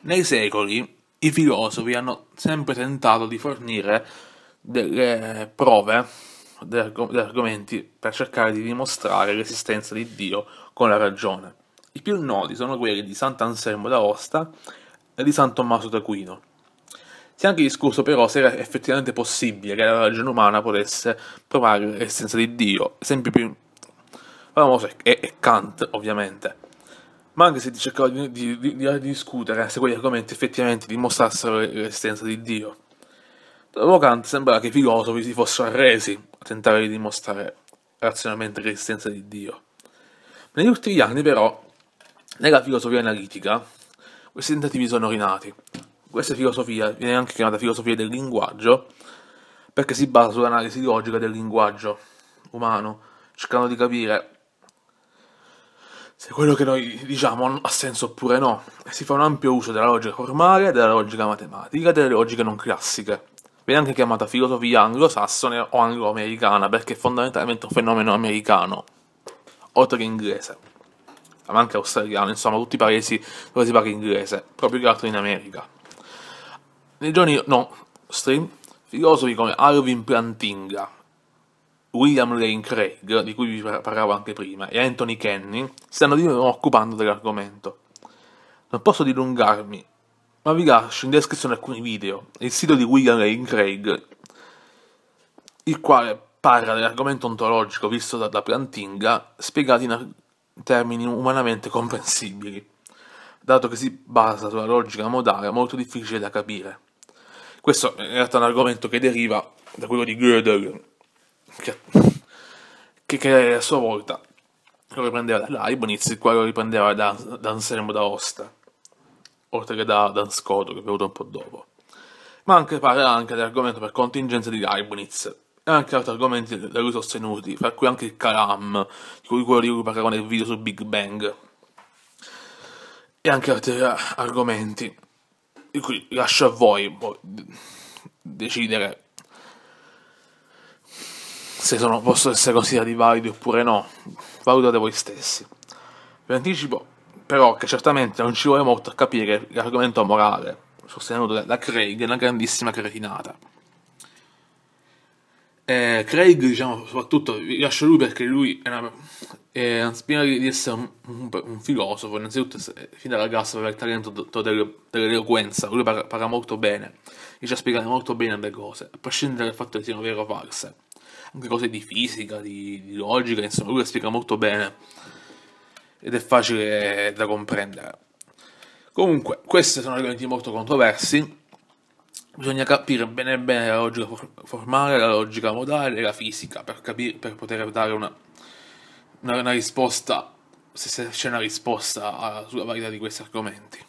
Nei secoli i filosofi hanno sempre tentato di fornire delle prove, degli argomenti per cercare di dimostrare l'esistenza di Dio con la ragione. I più noti sono quelli di Sant'Anselmo d'Aosta e di San Tommaso d'Aquino. Si è anche discusso però se era effettivamente possibile che la ragione umana potesse provare l'esistenza di Dio. Esempio più famoso è Kant, ovviamente ma anche se cercava di, di, di, di discutere se quegli argomenti effettivamente dimostrassero l'esistenza di Dio. Dopo Kant sembrava che i filosofi si fossero arresi a tentare di dimostrare razionalmente l'esistenza di Dio. Negli ultimi anni, però, nella filosofia analitica, questi tentativi sono rinati. Questa filosofia viene anche chiamata filosofia del linguaggio, perché si basa sull'analisi logica del linguaggio umano, cercando di capire se quello che noi diciamo ha senso oppure no. Si fa un ampio uso della logica formale, della logica matematica, delle logiche non classiche. Viene anche chiamata filosofia anglosassone o angloamericana, perché è fondamentalmente un fenomeno americano, oltre che inglese, ma anche australiano, insomma tutti i paesi dove si parla inglese, proprio che altro in America. Nei giorni no, stream, filosofi come Alvin Plantinga, William Lane Craig, di cui vi parlavo anche prima, e Anthony Kenny stanno di nuovo occupando dell'argomento. Non posso dilungarmi, ma vi lascio in descrizione alcuni video e il sito di William Lane Craig, il quale parla dell'argomento ontologico visto da, da Plantinga, spiegato in termini umanamente comprensibili, dato che si basa sulla logica modale molto difficile da capire. Questo è in realtà un argomento che deriva da quello di Gödel, che, che, che a sua volta lo riprendeva da Leibniz, il quale lo riprendeva da, da Anselmo d'Aosta, oltre che da, da Anscoto, che è venuto un po' dopo. Ma anche parla anche dell'argomento per contingenza di Leibniz, e anche altri argomenti da lui sostenuti, fra cui anche il Kalam, di cui quello di cui parlerò nel video sul Big Bang, e anche altri eh, argomenti, di cui lascio a voi boh, decidere se sono, possono essere considerati validi oppure no, valutate voi stessi. Vi anticipo però che certamente non ci vuole molto a capire l'argomento morale sostenuto da Craig è una grandissima cretinata. Eh, Craig, diciamo, soprattutto vi lascio lui perché lui è una, è una di essere un, un, un, filosofo, innanzitutto fin dalla ragazza per il talento dell'eloquenza, lui parla, parla molto bene, riesce a spiegare molto bene le cose, a prescindere dal fatto che siano vere o false anche cose di fisica, di, di logica, insomma lui le spiega molto bene ed è facile da comprendere. Comunque, questi sono argomenti molto controversi, bisogna capire bene bene la logica formale, la logica modale e la fisica per, capire, per poter dare una, una, una risposta, se c'è una risposta alla, sulla varietà di questi argomenti.